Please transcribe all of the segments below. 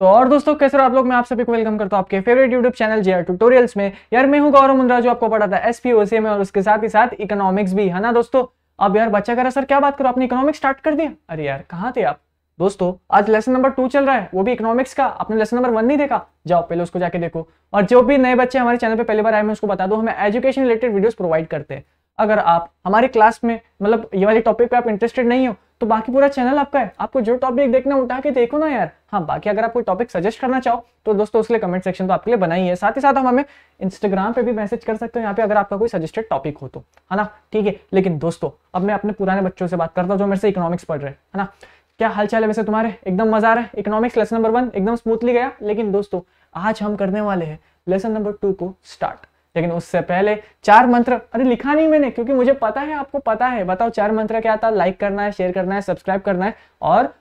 तो और दोस्तों कैसे आप लोग मैं आप सभी को वेलकम करता हूँ आपके favourite YouTube channel J tutorials में यार मैं हूँ गौरव मुंद्रा जो आपको पढ़ाता है ओसी में और उसके साथ ही साथ इकोनॉमिक्स भी है ना दोस्तों अब यार बच्चा कह रहा सर क्या बात करो आपने इकोनॉमिक्स स्टार्ट कर दिया अरे यार कहाँ थे आप दोस्तों आज लेसन नंबर टू चल रहा है वो भी इकोनॉमिक्स का आपने लेसन नंबर वन नहीं देखा जाओ पहले उसको जाके देखो और जो भी नए बच्चे हमारे चैनल पर पहली बार आए मैं उसको बता दो हमें एजुकेशन रिलेटेड वीडियो प्रोवाइड करते हैं अगर आप हमारे क्लास में मतलब ये वाले टॉपिक पे आप इंटरेस्टेड नहीं हो तो बाकी पूरा चैनल आपका है आपको जो टॉपिक देखना उठा के देखो ना यार हाँ बाकी अगर आप कोई टॉपिक सजेस्ट करना चाहो तो दोस्तों उसके कमेंट सेक्शन तो आपके लिए बनाई है साथ ही साथ हम हमें इंस्टाग्राम पे भी मैसेज कर सकते हो यहाँ पे अगर आपका कोई सजेस्टेड टॉपिक हो तो है ना ठीक है लेकिन दोस्तों अब मैं अपने पुराने बच्चों से बात करता हूँ जो मेरे से इकोनॉमिक्स पढ़ रहे हैं है ना क्या चाल है वैसे तुम्हारे एकदम मजा आ रहा है इकोनॉमिक्स लेसन नंबर वन एकदम स्मूथली गया लेकिन दोस्तों आज हम करने वाले हैं लेसन नंबर टू को स्टार्ट लेकिन उससे पहले चार मंत्र अरे लिखा नहीं मैंने क्योंकि मुझे पता है आपको पता है बताओ चार मंत्र क्या था लाइक करना है शेयर करना है सब्सक्राइब करना है और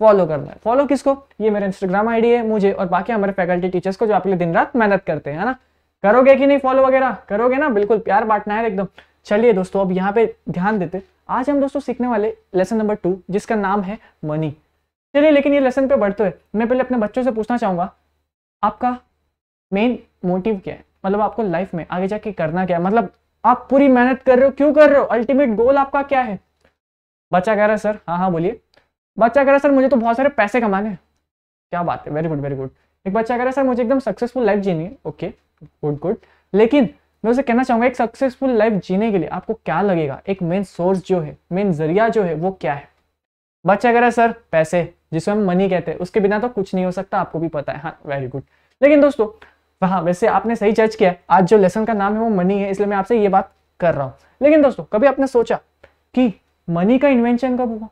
फॉलो करना है फॉलो किसको ये मेरा इंस्टाग्राम आईडी है मुझे और बाकी हमारे फैकल्टी टीचर्स को जो आपके लिए दिन रात मेहनत करते हैं ना करोगे कि नहीं फॉलो वगैरह करोगे ना बिल्कुल प्यार बांटना है एकदम चलिए दोस्तों अब यहाँ पे ध्यान देते आज हम दोस्तों सीखने वाले लेसन नंबर टू जिसका नाम है मनी चलिए लेकिन ये लेसन पे बढ़ते हुए मैं पहले अपने बच्चों से पूछना चाहूंगा आपका मेन मोटिव क्या है मतलब आपको लाइफ में आगे जाके करना क्या है मतलब आप पूरी मेहनत कर रहे हो क्यों कर रहे हो अल्टीमेट गोल आपका क्या है बच्चा कह रहा है सर हाँ हाँ बोलिए बच्चा कह रहा है सर मुझे तो बहुत सारे पैसे कमाने हैं क्या बात है वेरी गुड वेरी गुड एक बच्चा कह रहा है सर मुझे एकदम सक्सेसफुल लाइफ जीनी है ओके गुड गुड लेकिन मैं उसे कहना चाहूंगा एक सक्सेसफुल लाइफ जीने के लिए आपको क्या लगेगा एक मेन सोर्स जो है मेन जरिया जो है वो क्या है बच्चा कह रहा है सर पैसे जिसे हम मनी कहते हैं उसके बिना तो कुछ नहीं हो सकता आपको भी पता है हाँ वेरी गुड लेकिन दोस्तों हाँ वैसे आपने सही जज किया आज जो लेसन का नाम है वो मनी है इसलिए मैं आपसे ये बात कर रहा हूँ लेकिन दोस्तों कभी आपने सोचा कि मनी का इन्वेंशन कब हुआ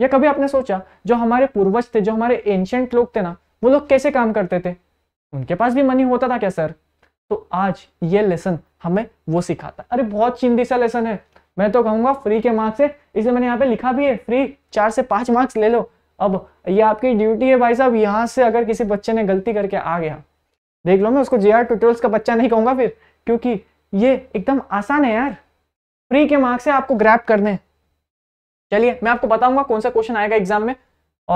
या कभी आपने सोचा जो हमारे पूर्वज थे जो हमारे एंशंट लोग थे ना वो लोग कैसे काम करते थे उनके पास भी मनी होता था क्या सर तो आज ये लेसन हमें वो सिखाता अरे बहुत चिंदी सा लेसन है मैं तो कहूंगा फ्री के मार्क्स से इसलिए मैंने यहाँ पे लिखा भी है फ्री चार से पांच मार्क्स ले लो अब ये आपकी ड्यूटी है भाई साहब यहाँ से अगर किसी बच्चे ने गलती करके आ गया देख लो मैं उसको जे आर ट्यूटोरियल्स का बच्चा नहीं कहूंगा फिर क्योंकि ये एकदम आसान है यार फ्री के मार्क्स से आपको ग्रैप करने चलिए मैं आपको बताऊंगा कौन सा क्वेश्चन आएगा एग्जाम में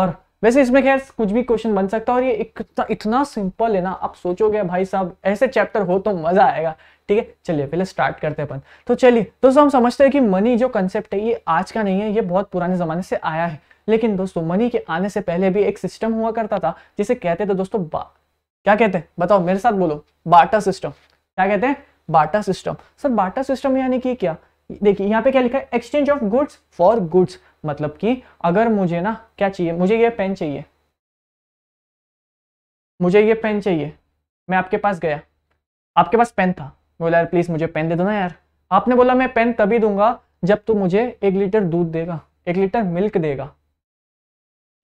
और वैसे इसमें खैर कुछ भी क्वेश्चन बन सकता है और ये इतना इतना सिंपल है ना आप सोचोगे भाई साहब ऐसे चैप्टर हो तो मजा आएगा ठीक है चलिए पहले स्टार्ट करते हैं अपन तो चलिए दोस्तों हम समझते हैं कि मनी जो कंसेप्ट है ये आज का नहीं है ये बहुत पुराने जमाने से आया है लेकिन दोस्तों मनी के आने से पहले भी एक सिस्टम हुआ करता था जिसे कहते थे दोस्तों क्या कहते हैं बताओ मेरे साथ बोलो बाटा सिस्टम क्या कहते हैं barter system sir barter system यानी कि क्या देखिए यहाँ पे क्या लिखा है exchange of goods for goods मतलब कि अगर मुझे ना क्या चाहिए मुझे ये पेन चाहिए मुझे ये पेन चाहिए मैं आपके पास गया आपके पास पेन था बोला यार प्लीज मुझे पेन दे दो ना यार आपने बोला मैं पेन तभी दूंगा जब तू मुझे एक लीटर दूध देगा एक लीटर मिल्क देगा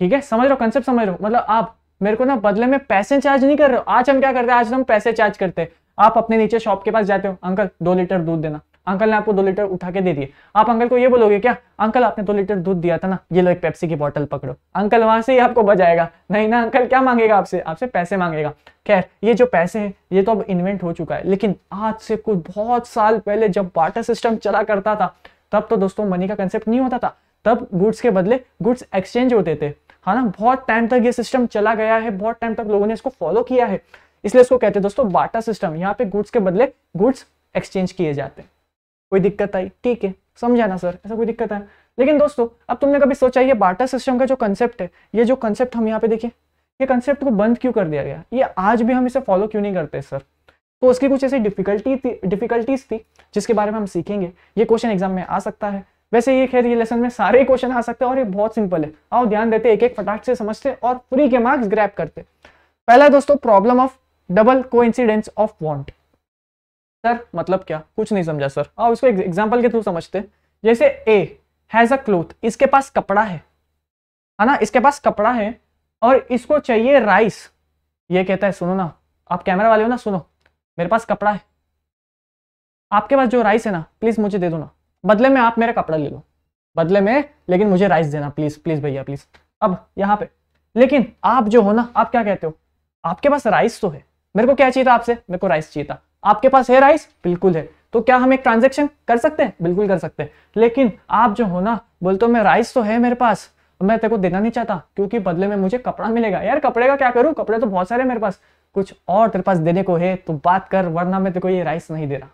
ठीक है समझ रहे हो कंसेप्ट समझ रहे हो मतलब आप मेरे को ना बदले में पैसे चार्ज नहीं कर रहे हो आज हम क्या करते हैं आज हम पैसे चार्ज करते हैं आप अपने नीचे शॉप के पास जाते हो अंकल दो लीटर दूध देना अंकल ने आपको दो लीटर उठा के दे दिए आप अंकल को ये बोलोगे क्या अंकल आपने दो लीटर दूध दिया था ना ये लो एक पेप्सी की बोतल पकड़ो अंकल वहां से ही आपको बजाएगा नहीं ना अंकल क्या मांगेगा आपसे आपसे पैसे मांगेगा खैर ये जो पैसे हैं ये तो अब इन्वेंट हो चुका है लेकिन आज से कुछ बहुत साल पहले जब वाटर सिस्टम चला करता था तब तो दोस्तों मनी का कंसेप्ट नहीं होता था तब गुड्स के बदले गुड्स एक्सचेंज होते थे है हाँ ना बहुत टाइम तक ये सिस्टम चला गया है बहुत टाइम तक लोगों ने इसको फॉलो किया है इसलिए इसको कहते हैं दोस्तों बाटा सिस्टम यहाँ पे गुड्स के बदले गुड्स एक्सचेंज किए जाते हैं कोई दिक्कत आई ठीक है समझाना सर ऐसा कोई दिक्कत है लेकिन दोस्तों अब तुमने कभी सोचा ये बाटा सिस्टम का जो कंसेप्ट है ये जो कंसेप्ट हम यहाँ पे देखिए ये कंसेप्ट को बंद क्यों कर दिया गया ये आज भी हम इसे फॉलो क्यों नहीं करते सर तो उसकी कुछ ऐसी डिफिकल्टी थी डिफिकल्टीज थी जिसके बारे में हम सीखेंगे ये क्वेश्चन एग्जाम में आ सकता है वैसे ये खैर ये लेसन में सारे क्वेश्चन आ सकते हैं और ये बहुत सिंपल है आओ ध्यान देते एक एक फटाक से समझते और पूरी के मार्क्स ग्रैप करते पहला दोस्तों problem of double co of want sir मतलब क्या कुछ नहीं समझा सर आओ इसको एग्जाम्पल के थ्रू समझते जैसे ए हैज अ क्लोथ इसके पास कपड़ा है है ना इसके पास कपड़ा है और इसको चाहिए राइस ये कहता है सुनो ना आप कैमरा वाले हो ना सुनो मेरे पास कपड़ा है आपके पास जो राइस है ना प्लीज मुझे दे दो ना बदले में आप मेरा कपड़ा ले लो बदले में लेकिन मुझे राइस देना प्लीज प्लीज भैया प्लीज अब यहाँ पे लेकिन आप जो हो ना आप क्या कहते हो आपके पास राइस तो है मेरे को क्या चाहिए था आपसे मेरे को राइस चाहिए था आपके पास है राइस बिल्कुल है तो क्या हम एक ट्रांजेक्शन कर सकते हैं बिल्कुल कर सकते हैं लेकिन आप जो हो ना बोलते हो मैं राइस तो है मेरे पास मैं तेरे को देना नहीं चाहता क्योंकि बदले में मुझे कपड़ा मिलेगा यार कपड़े का क्या करूं कपड़े तो बहुत सारे मेरे पास कुछ और तेरे पास देने को है तो बात कर वरना मैं तेरे को ये राइस नहीं दे रहा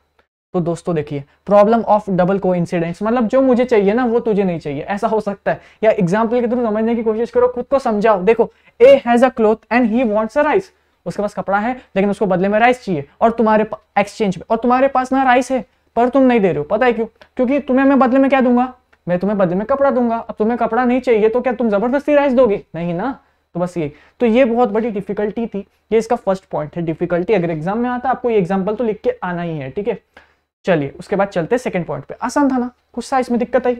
तो दोस्तों देखिए प्रॉब्लम ऑफ डबल को मतलब जो मुझे चाहिए ना वो तुझे नहीं चाहिए ऐसा हो सकता है या एग्जाम्पल के थ्रू समझने की कोशिश करो खुद को समझाओ देखो A has a cloth and he wants a rice उसके पास कपड़ा है लेकिन उसको बदले में राइस चाहिए और तुम्हारे एक्सचेंज में और तुम्हारे पास ना राइस है पर तुम नहीं दे रहे हो पता है क्यों क्योंकि तुम्हें मैं बदले में क्या दूंगा मैं तुम्हें बदले में कपड़ा दूंगा अब तुम्हें कपड़ा नहीं चाहिए तो क्या तुम जबरदस्ती राइस दोगे नहीं ना तो बस ये तो ये बहुत बड़ी डिफिकल्टी थी ये इसका फर्स्ट पॉइंट है डिफिकल्टी अगर एग्जाम में आता आपको ये एग्जाम्पल तो लिख के आना ही है ठीक है चलिए उसके बाद चलते हैं सेकेंड पॉइंट पे आसान था ना कुछ सा इसमें दिक्कत आई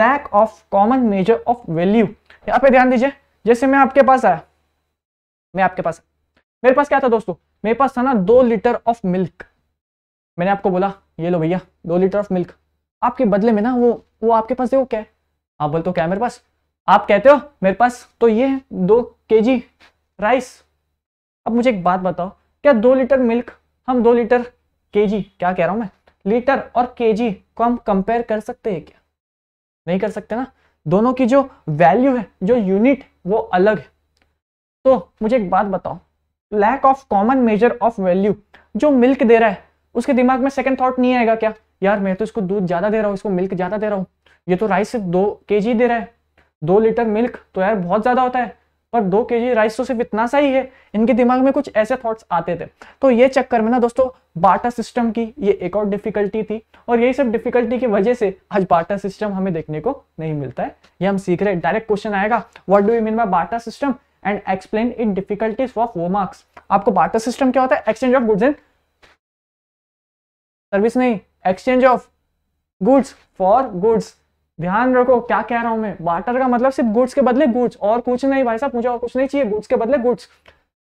lack of common measure of value यहाँ पे ध्यान दीजिए जैसे मैं आपके पास आया मैं आपके पास मेरे पास क्या था दोस्तों मेरे पास था ना दो लीटर ऑफ मिल्क मैंने आपको बोला ये लो भैया दो लीटर ऑफ मिल्क आपके बदले में ना वो वो आपके पास देखो क्या है आप बोलते हो क्या मेरे पास आप कहते हो मेरे पास तो ये है दो के जी राइस अब मुझे एक बात बताओ क्या दो लीटर मिल्क हम दो लीटर के जी क्या कह रहा हूँ मैं लीटर और केजी को हम कंपेयर कर सकते हैं क्या नहीं कर सकते ना दोनों की जो वैल्यू है जो यूनिट वो अलग है तो मुझे एक बात बताओ lack of common measure of value जो मिल्क दे रहा है उसके दिमाग में सेकंड थॉट नहीं आएगा क्या यार मैं तो इसको दूध ज्यादा दे रहा हूँ इसको मिल्क ज्यादा दे रहा हूँ ये तो राइस सिर्फ दो के दे रहा है दो लीटर मिल्क तो यार बहुत ज्यादा होता है पर दो के जी राइस तो सिर्फ इतना सा ही है इनके दिमाग में कुछ ऐसे थॉट्स आते थे तो ये चक्कर में ना दोस्तों बाटा सिस्टम की ये एक और डिफिकल्टी थी और यही सब डिफिकल्टी की वजह से आज बाटा सिस्टम हमें देखने को नहीं मिलता है ये हम सीख रहे हैं डायरेक्ट क्वेश्चन आएगा what do you mean by barter system and explain in difficulties of वो मार्क्स आपको बाटा सिस्टम क्या होता है exchange of goods and service नहीं exchange of goods for goods ध्यान रखो क्या कह रहा हूं मैं बार्टर का मतलब सिर्फ गुड्स के बदले गुड्स और कुछ नहीं भाई साहब मुझे और कुछ नहीं चाहिए गुड्स के बदले गुड्स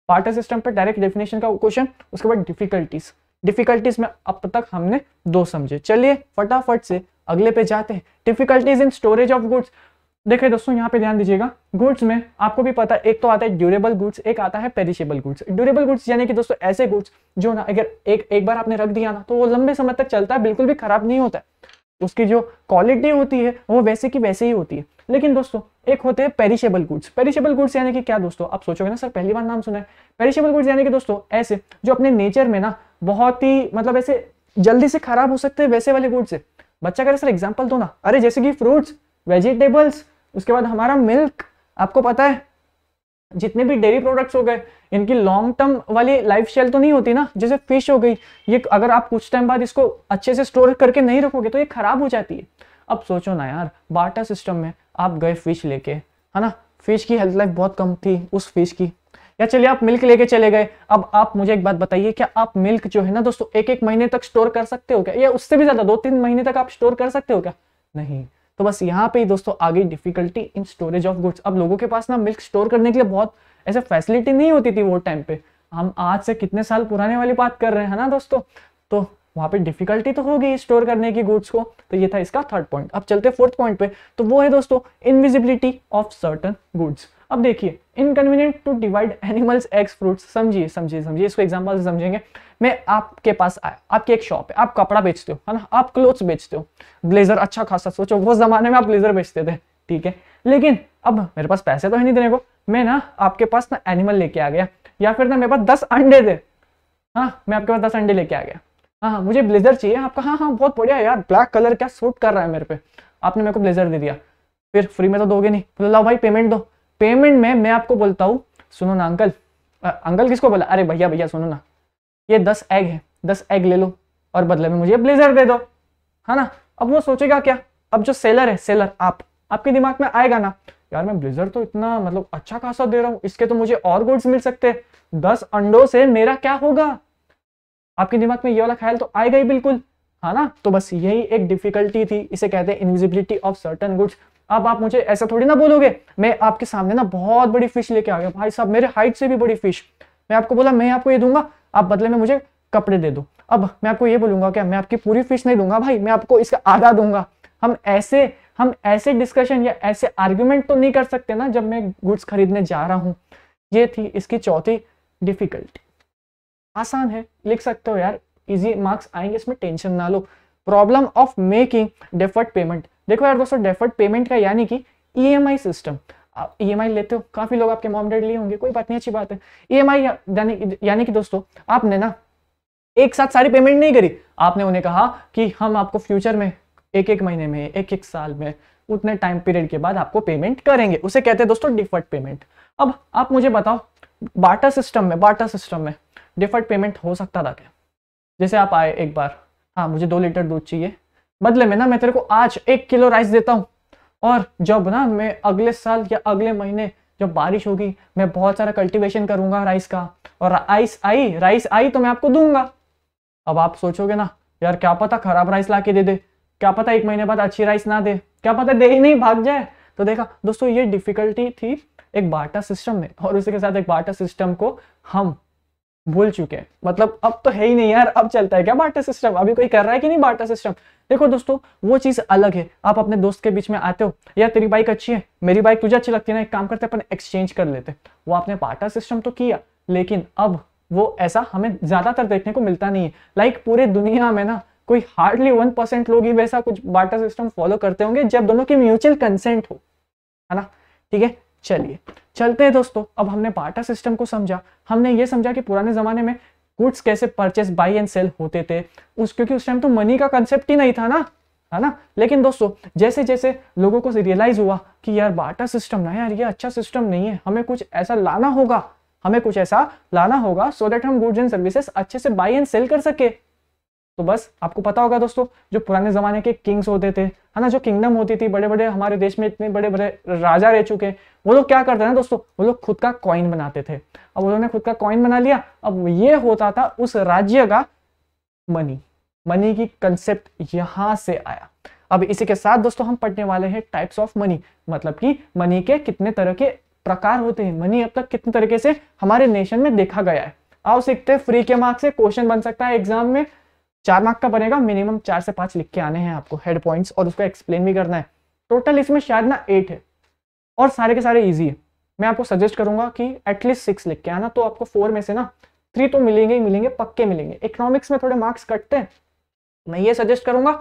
बार्टर सिस्टम पर डायरेक्ट डेफिनेशन का क्वेश्चन उसके बाद डिफिकल्टीज डिफिकल्टीज में अब तक हमने दो समझे चलिए फटाफट से अगले पे जाते हैं difficulties in storage of goods देखिए दोस्तों यहाँ पे ध्यान दीजिएगा गुड्स में आपको भी पता एक तो आता है ड्यूरेबल गुड्स एक आता है पेरिशेबल गुड्स ड्यूरेबल गुड्स यानी कि दोस्तों ऐसे गुड्स जो ना अगर एक एक बार आपने रख दिया ना तो वो लंबे समय तक चलता है बिल्कुल भी खराब नहीं होता है उसकी जो क्वालिटी होती है वो वैसे की वैसे ही होती है लेकिन दोस्तों एक होते हैं पेरिशेबल गुड्स पेरिशेबल गुड्स यानी कि क्या दोस्तों आप सोचोगे ना सर पहली बार नाम सुना है पेरिशेबल गुड्स यानी कि दोस्तों ऐसे जो अपने नेचर में ना बहुत ही मतलब ऐसे जल्दी से खराब हो सकते हैं वैसे वाले गुड्स से बच्चा करे सर एग्जाम्पल दो ना अरे जैसे कि फ्रूट्स वेजिटेबल्स उसके बाद हमारा मिल्क आपको पता है जितने भी डेयरी प्रोडक्ट्स हो गए इनकी लॉन्ग टर्म वाली लाइफ शेल तो नहीं होती ना जैसे फिश हो गई ये अगर आप कुछ टाइम बाद इसको अच्छे से स्टोर करके नहीं रखोगे तो ये खराब हो जाती है अब सोचो ना यार बाटा सिस्टम में आप गए फिश लेके है ना फिश की हेल्थ लाइफ बहुत कम थी उस फिश की या चलिए आप मिल्क लेके चले गए अब आप मुझे एक बात बताइए क्या आप मिल्क जो है ना दोस्तों एक एक महीने तक स्टोर कर सकते हो क्या या उससे भी ज्यादा दो तीन महीने तक आप स्टोर कर सकते हो क्या नहीं तो बस यहाँ पे ही दोस्तों आगे difficulty in storage of goods अब लोगों के पास ना मिल्क स्टोर करने के लिए बहुत ऐसे फैसिलिटी नहीं होती थी वो टाइम पे हम आज से कितने साल पुराने वाली बात कर रहे हैं ना दोस्तों तो वहाँ पे डिफिकल्टी तो होगी स्टोर करने की गुड्स को तो ये था इसका थर्ड पॉइंट अब चलते फोर्थ पॉइंट पे तो वो है दोस्तों इनविजिबिलिटी ऑफ सर्टन गुड्स अब देखिए inconvenient to divide animals eggs fruits समझिए समझिए समझिए इसको एग्जाम्पल समझेंगे मैं आपके पास आया आपकी एक शॉप है आप कपड़ा बेचते हो है ना आप क्लोथ्स बेचते हो ब्लेजर अच्छा खासा सोचो वो जमाने में आप ब्लेजर बेचते थे ठीक है लेकिन अब मेरे पास पैसे तो है नहीं देने को मैं ना आपके पास ना एनिमल लेके आ गया या फिर ना मेरे पास दस अंडे थे हाँ मैं आपके पास दस अंडे लेके आ गया हाँ हाँ मुझे ब्लेजर चाहिए आपका हाँ हाँ बहुत बढ़िया यार ब्लैक कलर क्या सूट कर रहा है मेरे पे आपने मेरे को ब्लेजर दे दिया फिर फ्री में तो दोगे नहीं बोले लाओ भाई पेमेंट दो पेमेंट में मैं आपको बोलता हूँ सुनो ना अंकल आ, अंकल किसको बोला अरे भैया भैया सुनो ना ये दस एग है दस एग ले लो और बदले में मुझे ब्लेजर दे दो है ना अब वो सोचेगा क्या अब जो सेलर है सेलर आप आपके दिमाग में आएगा ना यार मैं ब्लेजर तो इतना मतलब अच्छा खासा दे रहा हूँ इसके तो मुझे और गुड्स मिल सकते हैं दस अंडों से मेरा क्या होगा आपके दिमाग में ये वाला ख्याल तो आएगा ही बिल्कुल है हाँ ना तो बस यही एक डिफिकल्टी थी इसे कहते हैं इनविजिबिलिटी ऑफ सर्टन गुड्स अब आप मुझे ऐसा थोड़ी ना बोलोगे मैं आपके सामने ना बहुत बड़ी फिश लेके आ गया भाई साहब मेरे हाइट से भी बड़ी फिश मैं आपको बोला मैं आपको ये दूंगा आप बदले में मुझे कपड़े दे दो अब मैं आपको ये बोलूंगा क्या मैं आपकी पूरी फिश नहीं दूंगा भाई मैं आपको इसका आधा दूंगा हम ऐसे हम ऐसे डिस्कशन या ऐसे आर्ग्यूमेंट तो नहीं कर सकते ना जब मैं गुड्स खरीदने जा रहा हूं ये थी इसकी चौथी डिफिकल्टी आसान है लिख सकते हो यार इजी मार्क्स आएंगे इसमें टेंशन ना लो problem of making deferred payment देखो यार दोस्तों डेफर्ड पेमेंट का यानी कि ई e सिस्टम आप ई e लेते हो काफी लोग आपके मॉम डेड लिए होंगे कोई बात नहीं अच्छी बात है ई एम आई यानी कि दोस्तों आपने ना एक साथ सारी पेमेंट नहीं करी आपने उन्हें कहा कि हम आपको फ्यूचर में एक एक महीने में एक एक साल में उतने टाइम पीरियड के बाद आपको पेमेंट करेंगे उसे कहते हैं दोस्तों डिफर्ट पेमेंट अब आप मुझे बताओ बाटा सिस्टम में बाटा सिस्टम में डिफर्ट पेमेंट हो सकता था क्या जैसे आप आए एक बार हाँ मुझे दो लीटर दूध चाहिए बदले में ना मैं तेरे को आज एक किलो राइस देता हूँ और जब ना मैं अगले साल या अगले महीने जब बारिश होगी मैं बहुत सारा कल्टीवेशन करूंगा राइस का और राइस आई राइस आई तो मैं आपको दूंगा अब आप सोचोगे ना यार क्या पता खराब राइस ला दे दे क्या पता एक महीने बाद अच्छी राइस ना दे क्या पता दे ही नहीं भाग जाए तो देखा दोस्तों ये डिफिकल्टी थी एक बाटा सिस्टम में और उसी के साथ एक बाटा सिस्टम को हम भूल चुके हैं मतलब अब तो है ही नहीं यार अब चलता है क्या बाटा सिस्टम अभी कोई कर रहा है कि नहीं बाटा सिस्टम देखो दोस्तों वो चीज अलग है आप अपने दोस्त के बीच में आते हो यार तेरी बाइक अच्छी है मेरी बाइक तुझे अच्छी लगती है ना एक काम करते अपन एक्सचेंज कर लेते वो आपने बाटा सिस्टम तो किया लेकिन अब वो ऐसा हमें ज्यादातर देखने को मिलता नहीं है लाइक पूरे दुनिया में ना कोई हार्डली वन परसेंट लोग ही वैसा कुछ बाटा सिस्टम फॉलो करते होंगे जब दोनों की म्यूचुअल कंसेंट हो है ना ठीक है चलिए चलते हैं दोस्तों अब हमने बाटा सिस्टम को समझा हमने ये समझा कि पुराने जमाने में गुड्स कैसे परचेस बाई एंड सेल होते थे उस क्योंकि उस टाइम तो मनी का कंसेप्ट ही नहीं था ना है ना लेकिन दोस्तों जैसे जैसे लोगों को रियलाइज हुआ कि यार बाटा सिस्टम ना यार ये अच्छा सिस्टम नहीं है हमें कुछ ऐसा लाना होगा हमें कुछ ऐसा लाना होगा सो so देट हम गुड्स एंड सर्विसेस अच्छे से बाई एंड सेल कर सके तो बस आपको पता होगा दोस्तों जो पुराने ज़माने के किंग्स होते थे है ना जो किंगडम होती थी बड़े बड़े हमारे देश में इतने बड़े बड़े राजा रह चुके वो लोग क्या करते ना दोस्तों वो लोग खुद का कॉइन बनाते थे अब उन्होंने खुद का कॉइन बना लिया अब ये होता था उस राज्य का मनी मनी की कंसेप्ट यहाँ से आया अब इसी के साथ दोस्तों हम पढ़ने वाले हैं टाइप्स ऑफ मनी मतलब कि मनी के कितने तरह के प्रकार होते हैं मनी अब तक कितने तरीके से हमारे नेशन में देखा गया है आओ सीखते फ्री के मार्क्स से क्वेश्चन बन सकता है एग्जाम में चार मार्क का बनेगा मिनिमम चार से पांच लिख के आने हैं आपको हेड पॉइंट्स और उसको एक्सप्लेन भी करना है टोटल इसमें शायद ना एट है और सारे के सारे ईजी है मैं आपको सजेस्ट करूंगा कि एटलीस्ट सिक्स लिख के आना तो आपको फोर में से ना थ्री तो मिलेंगे ही मिलेंगे पक्के मिलेंगे इकोनॉमिक्स में थोड़े मार्क्स कटते हैं मैं ये सजेस्ट करूंगा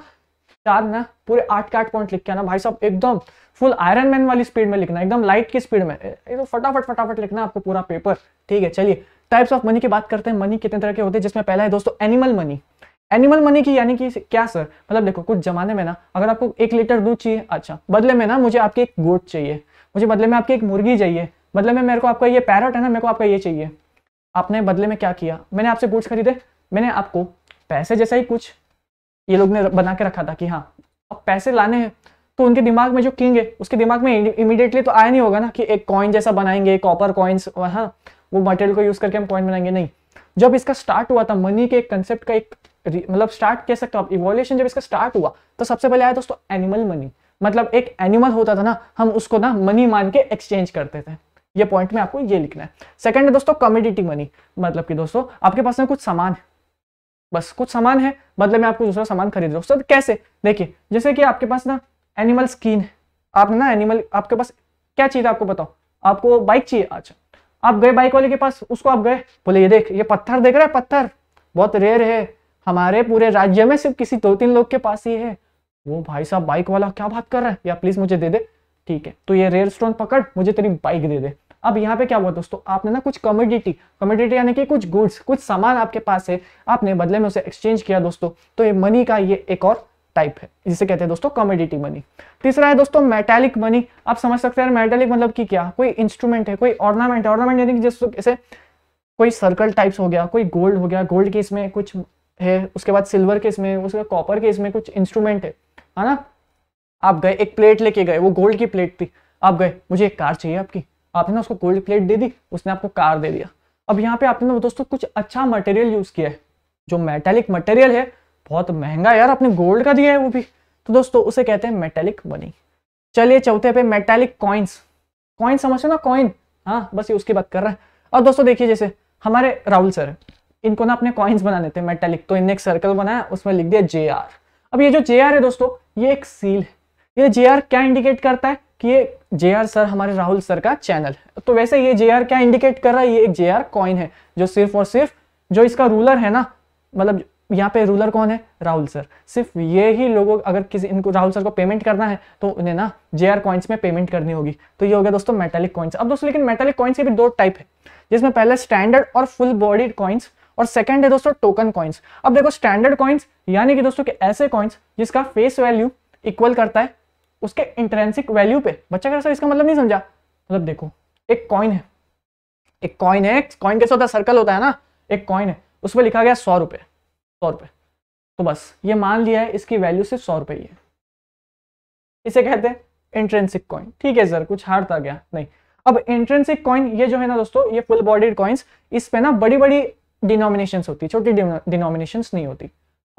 चार ना पूरे आठ के आठ पॉइंट लिख के आना भाई साहब एकदम फुल आयरन मैन वाली स्पीड में लिखना एकदम लाइट की स्पीड में एकदम तो फटाफट फटाफट लिखना आपको पूरा पेपर ठीक है चलिए टाइप्स ऑफ मनी की बात करते हैं मनी कितने तरह के होते हैं जिसमें पहला है दोस्तों एनिमल मनी एनिमल मनी की यानी कि क्या सर मतलब देखो कुछ जमाने में ना अगर आपको एक लीटर दूध चाहिए अच्छा बदले में ना मुझे आपकी एक गोट चाहिए मुझे बदले में आपकी एक मुर्गी चाहिए बदले में मेरे को आपका ये पैरट है ना मेरे को आपका ये चाहिए आपने बदले में क्या किया मैंने आपसे गोट्स खरीदे मैंने आपको पैसे जैसा ही कुछ ये लोग ने बना के रखा था कि हाँ अब पैसे लाने हैं तो उनके दिमाग में जो किंग है उसके दिमाग में इमीडिएटली तो आया नहीं होगा ना कि एक कॉइन जैसा बनाएंगे कॉपर कॉइन्स हाँ वो मटेरियल को यूज करके हम कॉइन बनाएंगे नहीं जब इसका स्टार्ट हुआ था मनी के एक कंसेप्ट का एक मतलब स्टार्ट कह सकते हो आप इवोल्यूशन जब इसका स्टार्ट हुआ तो सबसे पहले आया दोस्तों एनिमल मनी मतलब एक एनिमल होता था ना हम उसको ना मनी मान के एक्सचेंज करते थे ये पॉइंट में आपको ये लिखना है सेकंड है दोस्तों कमोडिटी मनी मतलब कि दोस्तों आपके पास में कुछ सामान है बस कुछ सामान है मतलब मैं आपको दूसरा सामान खरीद रहा हूँ तो कैसे देखिए जैसे कि आपके पास ना एनिमल स्किन आपने ना एनिमल आपके पास क्या चाहिए आपको बताओ आपको बाइक चाहिए अच्छा आप गए बाइक वाले के पास उसको आप गए बोले ये देख ये पत्थर देख रहे हैं पत्थर बहुत रेयर है हमारे पूरे राज्य में सिर्फ किसी दो तीन लोग के पास ही है वो भाई साहब बाइक वाला क्या बात कर रहा है या प्लीज मुझे दे दे ठीक है तो ये रेयर स्टोन पकड़ मुझे तेरी बाइक दे दे अब यहाँ पे क्या हुआ दोस्तों आपने ना कुछ कमोडिटी कमोडिटी यानी कि कुछ गुड्स कुछ सामान आपके पास है आपने बदले में उसे एक्सचेंज किया दोस्तों तो ये मनी का ये एक और टाइप है जिसे कहते हैं दोस्तों कॉमोडिटी मनी तीसरा है दोस्तों मेटेलिक मनी आप समझ सकते हैं मेटेलिक मतलब कि क्या कोई इंस्ट्रूमेंट है कोई ऑर्नामेंट ऑर्नामेंट यानी कि जैसे कोई सर्कल टाइप्स हो गया कोई गोल्ड हो गया गोल्ड के इसमें कुछ है उसके बाद सिल्वर के इसमें उसके कॉपर के इसमें कुछ इंस्ट्रूमेंट है है ना आप गए एक प्लेट लेके गए वो गोल्ड की प्लेट थी आप गए मुझे एक कार चाहिए आपकी आपने ना उसको गोल्ड प्लेट दे दी उसने आपको कार दे दिया अब यहाँ पे आपने दोस्तों कुछ अच्छा मटेरियल यूज किया है जो मेटेलिक मटेरियल है बहुत महंगा यार आपने गोल्ड का दिया है वो भी तो दोस्तों उसे कहते हैं मेटेलिक मनी चलिए चौथे पे मेटेलिक कॉइन्स कॉइन समझो ना कॉइन हाँ बस ये उसकी बात कर रहा है और दोस्तों देखिए जैसे हमारे राहुल सर इनको ना अपने कॉइन्स बनाने थे मेटेलिक तो इनने एक सर्कल बनाया उसमें लिख दिया जे अब ये जो जे है दोस्तों ये एक सील है ये जे क्या इंडिकेट करता है कि ये जे सर हमारे राहुल सर का चैनल है तो वैसे ये जे क्या इंडिकेट कर रहा है ये एक जे कॉइन है जो सिर्फ और सिर्फ जो इसका रूलर है ना मतलब यहाँ पे रूलर कौन है राहुल सर सिर्फ ये ही लोगों अगर किसी इनको राहुल सर को पेमेंट करना है तो उन्हें ना जे आर कॉइन्स में पेमेंट करनी होगी तो ये हो गया दोस्तों मेटेलिक कॉइन्स अब दोस्तों लेकिन मेटेलिक कॉइन्स के भी दो टाइप है जिसमें पहले स्टैंडर्ड और फुल बॉडी कॉइन्स और सेकंड है दोस्तों टोकन कॉइन्स अब देखो स्टैंडर्ड कॉइन्स यानी कि दोस्तों के ऐसे कॉइन्स जिसका फेस वैल्यू इक्वल करता है उसके इंटरेंसिक वैल्यू पे बच्चा कह रहा सर इसका मतलब नहीं समझा मतलब देखो एक कॉइन है एक कॉइन है कॉइन कैसे होता है सर्कल होता है ना एक कॉइन है उस पर लिखा गया सौ रुपए सौ रुपये तो बस ये मान लिया है इसकी वैल्यू सिर्फ सौ रुपये ही है इसे कहते हैं इंट्रेंसिक कॉइन ठीक है सर कुछ हार्ड था क्या नहीं अब इंट्रेंसिक कॉइन ये जो है ना दोस्तों ये फुल बॉडीड कॉइन्स इस पे ना बड़ी बड़ी डिनोमिनेशन होती है छोटी डिनोमिनेशन नहीं होती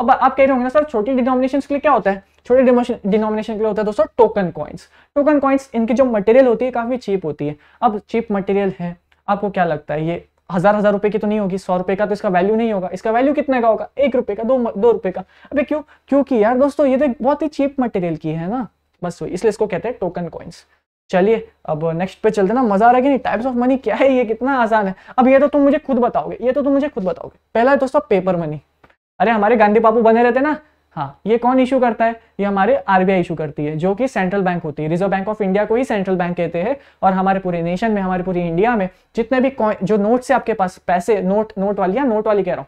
अब आप कह रहे होंगे ना सर छोटी डिनोमिनेशन के लिए क्या होता है छोटे डिनोमिनेशन के लिए होता है दोस्तों टोकन कॉइन्स टोकन कॉइन्स इनकी जो मटेरियल होती है काफी चीप होती है अब चीप मटेरियल है आपको क्या लगता है ये हजार हजार रुपए की तो नहीं होगी सौ रुपए का तो इसका वैल्यू नहीं होगा इसका वैल्यू कितने का होगा एक रुपए का दो दो रुपए का अबे क्यों क्योंकि यार दोस्तों ये तो बहुत ही चीप मटेरियल की है ना बस इसलिए इसको कहते हैं टोकन कॉइन्स चलिए अब नेक्स्ट पे चलते ना मजा आ रहा है कि नहीं टाइप्स ऑफ मनी क्या है ये कितना आसान है अब ये तो तुम मुझे खुद बताओगे ये तो तुम मुझे खुद बताओगे पहला है दोस्तों पेपर मनी अरे हमारे गांधी बापू बने रहते ना हाँ ये कौन इशू करता है ये हमारे आरबीआई इशू करती है जो कि सेंट्रल बैंक होती है रिजर्व बैंक ऑफ इंडिया को ही सेंट्रल बैंक कहते हैं और हमारे पूरे नेशन में हमारे पूरी इंडिया में जितने भी जो नोट से आपके पास पैसे नोट नोट वाली या हाँ, नोट वाली कह रहा हूँ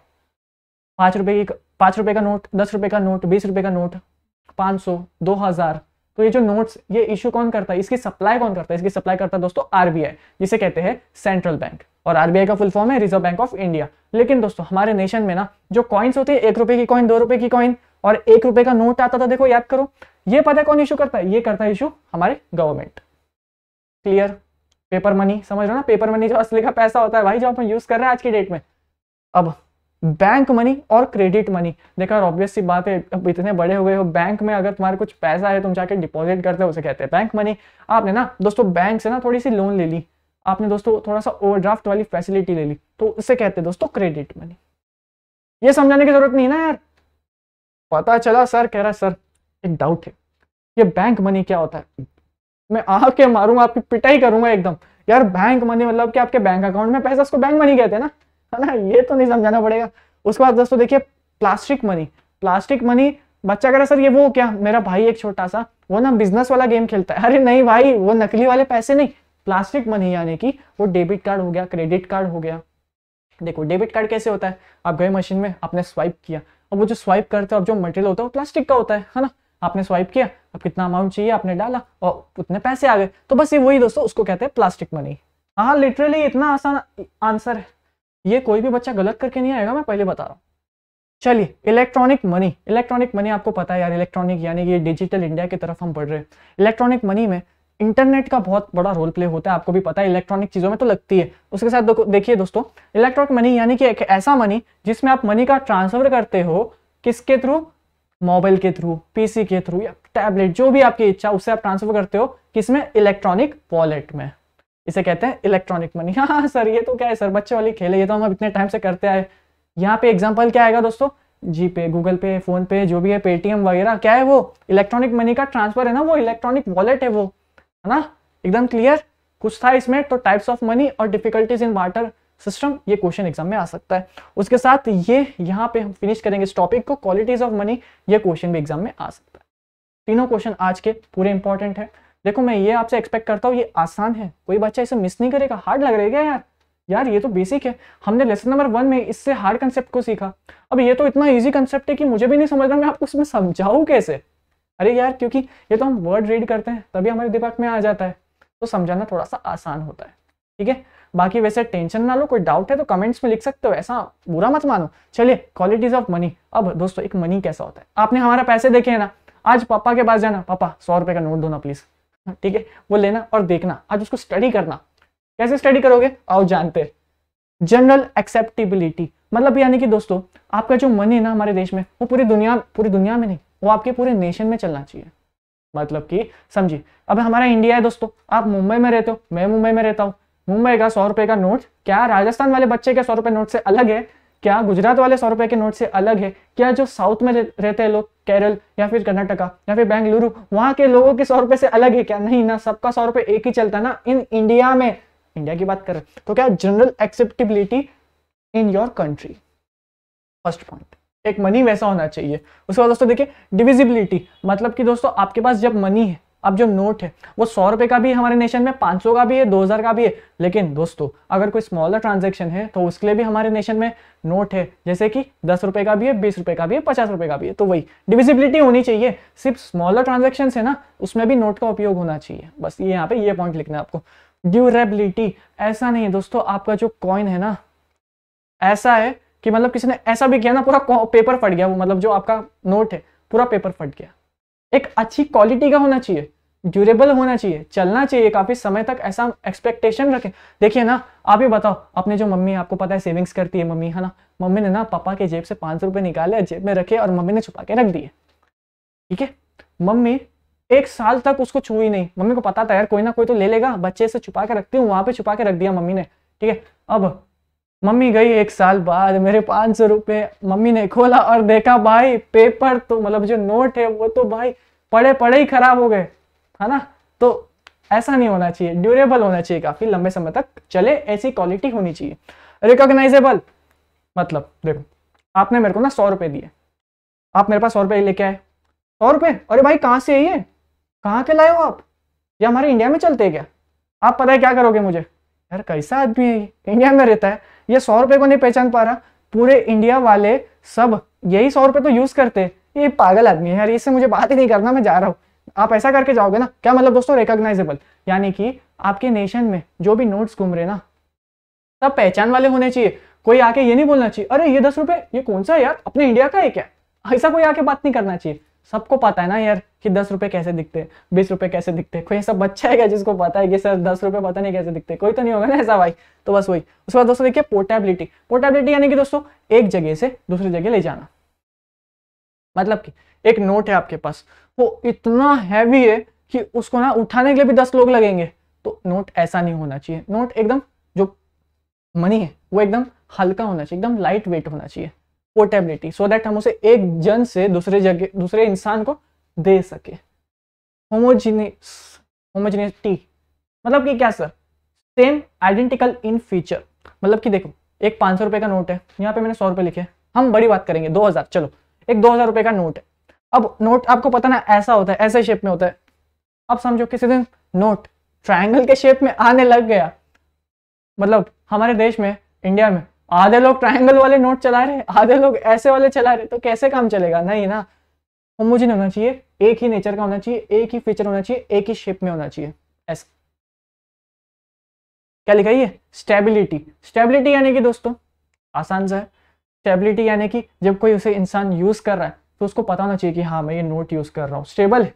पांच रुपए की पांच रुपए का नोट दस रुपए का नोट बीस रुपए का नोट पांच सौ दो हज़ार तो ये जो नोट्स ये इशू कौन करता है इसकी सप्लाई कौन करता है इसकी सप्लाई करता है दोस्तों आरबीआई जिसे कहते हैं सेंट्रल बैंक और आरबीआई का फुल फॉर्म है रिजर्व बैंक ऑफ इंडिया लेकिन दोस्तों हमारे नेशन में ना जो कॉइन्स होती है एक रुपए की कॉइन दो रुपए की कॉइन और एक रुपए का नोट आता था देखो याद करो ये पता है कौन इशू करता है ये करता है इशू हमारे गवर्नमेंट क्लियर पेपर मनी समझ रहे हो ना पेपर मनी जो असली का पैसा होता है भाई जो अपन यूज कर रहे हैं आज की डेट में अब बैंक मनी और क्रेडिट मनी देखा ऑब्वियस सी बात है अब इतने बड़े हुए हो बैंक में अगर तुम्हारे कुछ पैसा है तुम जाके डिपॉजिट करते हो उसे कहते हैं बैंक मनी आपने ना दोस्तों बैंक से ना थोड़ी सी लोन ले ली आपने दोस्तों थोड़ा सा ओवरड्राफ्ट वाली फैसिलिटी ले ली तो उसे कहते हैं दोस्तों क्रेडिट मनी ये समझाने की जरूरत नहीं ना यार पता चला सर कह रहा सर एक डाउट है ये बैंक मनी क्या होता है मैं आके मारूंगा आपकी पिटाई करूंगा एकदम यार बैंक मनी मतलब कि आपके बैंक अकाउंट में पैसा उसको बैंक मनी कहते हैं ना है ना ये तो नहीं समझाना पड़ेगा उसके बाद दोस्तों देखिए प्लास्टिक मनी प्लास्टिक मनी बच्चा कह रहा सर ये वो क्या मेरा भाई एक छोटा सा वो ना बिजनेस वाला गेम खेलता है अरे नहीं भाई वो नकली वाले पैसे नहीं प्लास्टिक मनी यानी कि वो डेबिट कार्ड हो गया क्रेडिट कार्ड हो गया देखो डेबिट कार्ड कैसे होता है आप गए मशीन में आपने स्वाइप किया और वो जो स्वाइप करते हो अब जो मटेरियल होता है वो प्लास्टिक का होता है है ना आपने स्वाइप किया अब कितना अमाउंट चाहिए आपने डाला और उतने पैसे आ गए तो बस ये वही दोस्तों उसको कहते हैं प्लास्टिक मनी हाँ लिटरली इतना आसान आंसर है ये कोई भी बच्चा गलत करके नहीं आएगा मैं पहले बता रहा हूँ चलिए इलेक्ट्रॉनिक मनी इलेक्ट्रॉनिक मनी आपको पता है यार इलेक्ट्रॉनिक यानी कि डिजिटल इंडिया की तरफ हम बढ़ रहे हैं इलेक्ट्रॉनिक मनी में इंटरनेट का बहुत बड़ा रोल प्ले होता है आपको भी पता है इलेक्ट्रॉनिक चीज़ों में तो लगती है उसके साथ देखिए दोस्तों इलेक्ट्रॉनिक मनी यानी कि एक ऐसा मनी जिसमें आप मनी का ट्रांसफर करते हो किसके थ्रू मोबाइल के थ्रू पीसी के थ्रू या टैबलेट जो भी आपकी इच्छा उससे आप ट्रांसफर करते हो किसमें इलेक्ट्रॉनिक वॉलेट में इसे कहते हैं इलेक्ट्रॉनिक मनी हाँ सर ये तो क्या है सर बच्चे वाली खेल ये तो हम इतने टाइम से करते आए यहाँ पे एग्जाम्पल क्या आएगा दोस्तों जी पे गूगल पे फोन पे जो भी है पेटीएम वगैरह क्या है वो इलेक्ट्रॉनिक मनी का ट्रांसफर है ना वो इलेक्ट्रॉनिक वॉलेट है वो है ना एकदम क्लियर कुछ था इसमें तो टाइप्स ऑफ मनी और डिफिकल्टीज इन वाटर सिस्टम ये क्वेश्चन एग्जाम में आ सकता है उसके साथ ये यहाँ पे हम फिनिश करेंगे इस टॉपिक को क्वालिटीज ऑफ मनी ये क्वेश्चन भी एग्जाम में आ सकता है तीनों क्वेश्चन आज के पूरे इंपॉर्टेंट है देखो मैं ये आपसे एक्सपेक्ट करता हूँ ये आसान है कोई बच्चा इसे मिस नहीं करेगा हार्ड लग रहेगा यार यार ये तो बेसिक है हमने लेसन नंबर वन में इससे हार्ड कंसेप्ट को सीखा अब ये तो इतना ईजी कंसेप्ट है कि मुझे भी नहीं समझ रहा मैं आपको इसमें समझाऊ कैसे अरे यार क्योंकि ये तो हम वर्ड रीड करते हैं तभी हमारे दिमाग में आ जाता है तो समझाना थोड़ा सा आसान होता है ठीक है बाकी वैसे टेंशन ना लो कोई डाउट है तो कमेंट्स में लिख सकते हो ऐसा बुरा मत मानो चलिए क्वालिटीज ऑफ मनी अब दोस्तों एक मनी कैसा होता है आपने हमारा पैसे देखे हैं ना आज पापा के पास जाना पापा सौ रुपए का नोट दो ना प्लीज ठीक है वो लेना और देखना आज उसको स्टडी करना कैसे स्टडी करोगे आओ जानते जनरल एक्सेप्टेबिलिटी मतलब यानी कि दोस्तों आपका जो मनी है ना हमारे देश में वो पूरी दुनिया पूरी दुनिया में नहीं वो आपके पूरे नेशन में चलना चाहिए मतलब कि समझिए अब हमारा इंडिया है दोस्तों आप मुंबई में रहते हो मैं मुंबई में रहता हूँ मुंबई का सौ रुपए का नोट क्या राजस्थान वाले बच्चे के सौ रुपए नोट से अलग है क्या गुजरात वाले सौ रुपए के नोट से अलग है क्या जो साउथ में रहते हैं लोग केरल या फिर कर्नाटका या फिर बेंगलुरु वहां के लोगों के सौ रुपए से अलग है क्या नहीं ना सबका सौ रुपए एक ही चलता ना इन इंडिया में इंडिया की बात करें तो क्या general acceptability in your country first point एक मनी वैसा होना चाहिए उसके बाद दोस्तों देखिए डिविजिबिलिटी मतलब कि दोस्तों आपके पास जब मनी है अब जो नोट है वो सौ रुपए का भी हमारे नेशन में पांच सौ का भी है दो हज़ार का भी है लेकिन दोस्तों अगर कोई स्मॉलर ट्रांजेक्शन है तो उसके लिए भी हमारे नेशन में नोट है जैसे कि दस रुपए का भी है बीस रुपए का भी है पचास रुपए का भी है तो वही डिविजिबिलिटी होनी चाहिए सिर्फ स्मॉलर ट्रांजेक्शन है ना उसमें भी नोट का उपयोग होना चाहिए बस ये यहाँ पे ये पॉइंट लिखना है आपको ड्यूरेबिलिटी ऐसा नहीं है दोस्तों आपका जो कॉइन है ना ऐसा है कि मतलब किसी ने ऐसा भी किया ना पूरा पेपर फट गया वो मतलब जो आपका नोट है पूरा पेपर फट गया एक अच्छी क्वालिटी का होना चाहिए ड्यूरेबल होना चाहिए चलना चाहिए काफी समय तक ऐसा एक्सपेक्टेशन रखें देखिए ना आप ही बताओ अपने जो मम्मी आपको पता है सेविंग्स करती है मम्मी है ना मम्मी ने ना पापा के जेब से सौ रुपए निकाले जेब में रखे और मम्मी ने छुपा के रख दिए ठीक है मम्मी एक साल तक उसको छुई नहीं मम्मी को पता था यार कोई ना कोई तो ले लेगा बच्चे से छुपा के रखती हूँ वहां पर छुपा के रख दिया मम्मी ने ठीक है अब मम्मी गई एक साल बाद मेरे पाँच सौ रुपये मम्मी ने खोला और देखा भाई पेपर तो मतलब जो नोट है वो तो भाई पड़े पड़े ही खराब हो गए है ना तो ऐसा नहीं होना चाहिए ड्यूरेबल होना चाहिए काफी लंबे समय तक चले ऐसी क्वालिटी होनी चाहिए रिकॉग्नाइजेबल मतलब देखो आपने मेरे को ना सौ रुपये दिए आप मेरे पास सौ रुपये लेके आए सौ रुपये अरे भाई कहाँ से आइए कहाँ के लाए हो आप या हमारे इंडिया में चलते क्या आप पता है क्या करोगे मुझे यार कैसा आदमी है ये इंडिया में रहता है ये सौ रुपए को नहीं पहचान पा रहा पूरे इंडिया वाले सब यही सौ रुपए तो यूज करते ये पागल आदमी है यार इससे मुझे बात ही नहीं करना मैं जा रहा हूँ आप ऐसा करके जाओगे ना क्या मतलब दोस्तों रिकॉग्नाइजेबल यानी कि आपके नेशन में जो भी नोट्स घूम रहे ना सब पहचान वाले होने चाहिए कोई आके ये नहीं बोलना चाहिए अरे ये दस रुपए ये कौन सा यार अपने इंडिया का है क्या ऐसा कोई आके बात नहीं करना चाहिए सबको पता है ना यार कि दस रुपये कैसे दिखते हैं बीस रुपये कैसे दिखते हैं कोई ऐसा बच्चा है क्या जिसको पता है कि सर दस रुपये पता नहीं कैसे दिखते कोई तो नहीं होगा ना ऐसा भाई तो बस वही उसके बाद दोस्तों देखिए पोर्टेबिलिटी पोर्टेबिलिटी यानी कि दोस्तों एक जगह से दूसरी जगह ले जाना मतलब कि एक नोट है आपके पास वो इतना हैवी है कि उसको ना उठाने के लिए भी दस लोग लगेंगे तो नोट ऐसा नहीं होना चाहिए नोट एकदम जो मनी है वो एकदम हल्का होना चाहिए एकदम लाइट वेट होना चाहिए पोर्टेबिलिटी सो दैट हम उसे एक जन से दूसरे जगह दूसरे इंसान को दे सके होमोजीनियस होमोजीनियसिटी मतलब कि क्या sir same identical in feature मतलब कि देखो एक पाँच सौ रुपये का नोट है यहाँ पे मैंने सौ रुपये लिखे हम बड़ी बात करेंगे दो हज़ार चलो एक दो हज़ार रुपये का नोट है अब नोट आपको पता ना ऐसा होता है ऐसे शेप में होता है अब समझो किसी दिन नोट ट्राइंगल के शेप में आने लग गया मतलब हमारे देश में इंडिया में आधे लोग ट्राइंगल वाले नोट चला रहे आधे लोग ऐसे वाले चला रहे तो कैसे काम चलेगा नहीं ना मुझे होना चाहिए एक ही नेचर का होना चाहिए एक ही फीचर होना चाहिए एक ही शेप में होना चाहिए ऐसा क्या लिखा ये स्टेबिलिटी स्टेबिलिटी यानी कि दोस्तों आसान सा है स्टेबिलिटी यानी कि जब कोई उसे इंसान यूज कर रहा है तो उसको पता होना चाहिए कि हाँ मैं ये नोट यूज कर रहा हूँ स्टेबल है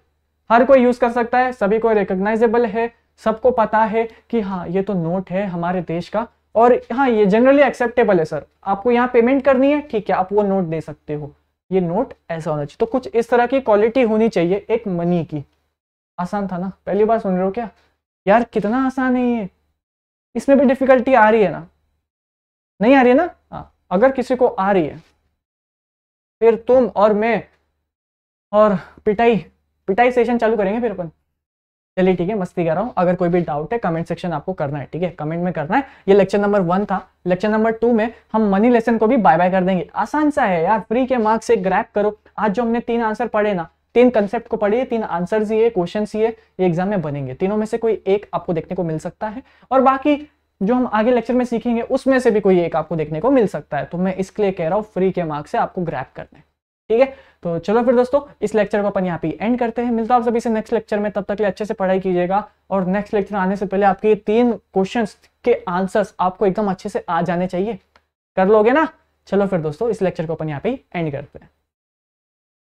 हर कोई यूज कर सकता है सभी को रिकोगनाइजेबल है सबको पता है कि हाँ ये तो नोट है हमारे देश का और हाँ ये जनरली एक्सेप्टेबल है सर आपको यहाँ पेमेंट करनी है ठीक है आप वो नोट दे सकते हो ये नोट ऐसा होना चाहिए तो कुछ इस तरह की क्वालिटी होनी चाहिए एक मनी की आसान था ना पहली बार सुन रहे हो क्या यार कितना आसान है ये इसमें भी डिफिकल्टी आ रही है ना नहीं आ रही है ना हाँ अगर किसी को आ रही है फिर तुम और मैं और पिटाई पिटाई सेशन चालू करेंगे फिर अपन चलिए ठीक है मस्ती कर रहा हूँ अगर कोई भी डाउट है कमेंट सेक्शन आपको करना है ठीक है कमेंट में करना है ये लेक्चर नंबर वन था लेक्चर नंबर टू में हम मनी लेसन को भी बाय बाय कर देंगे आसान सा है यार फ्री के मार्क्स से ग्रैप करो आज जो हमने तीन आंसर पढ़े ना तीन कंसेप्ट को पढ़िए तीन आंसर ये क्वेश्चन ये ये एग्जाम में बनेंगे तीनों में से कोई एक आपको देखने को मिल सकता है और बाकी जो हम आगे लेक्चर में सीखेंगे उसमें से भी कोई एक आपको देखने को मिल सकता है तो मैं इसके लिए कह रहा हूँ फ्री के मार्क्स से आपको ग्रैप करना है ठीक है तो चलो फिर दोस्तों इस लेक्चर को अपन यहाँ पे एंड करते हैं मिलता आप सभी से नेक्स्ट लेक्चर में तब तक अच्छे से पढ़ाई कीजिएगा और नेक्स्ट लेक्चर आने से पहले आपके तीन क्वेश्चन के आंसर आपको एकदम अच्छे से आ जाने चाहिए कर लोगे ना चलो फिर दोस्तों इस लेक्चर को अपन यहाँ पे एंड करते हैं